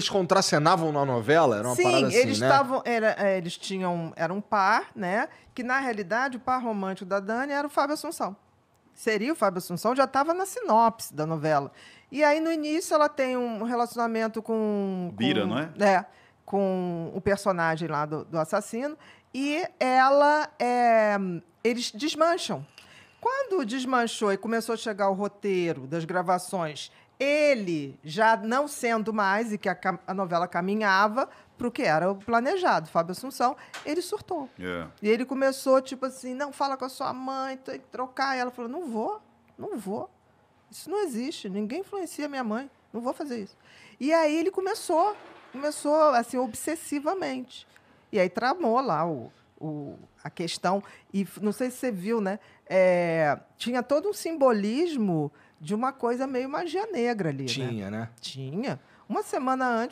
Eles contracenavam na novela? Era uma Sim, parada assim, eles estavam. Né? Era, é, eles tinham. Era um par, né? Que na realidade o par romântico da Dani era o Fábio Assunção. Seria o Fábio Assunção, já estava na sinopse da novela. E aí, no início, ela tem um relacionamento com. Bira, com, não é? É. Com o personagem lá do, do assassino. E ela. É, eles desmancham quando desmanchou e começou a chegar o roteiro das gravações, ele já não sendo mais e que a, a novela caminhava para o que era o planejado, Fábio Assunção, ele surtou. Yeah. É. E ele começou, tipo assim, não, fala com a sua mãe, tem que trocar. E ela falou, não vou, não vou. Isso não existe, ninguém influencia minha mãe, não vou fazer isso. E aí ele começou, começou, assim, obsessivamente. E aí tramou lá o, o, a questão. E não sei se você viu, né? É, tinha todo um simbolismo de uma coisa meio magia negra ali. Né? Tinha, né? né? Tinha. Uma semana antes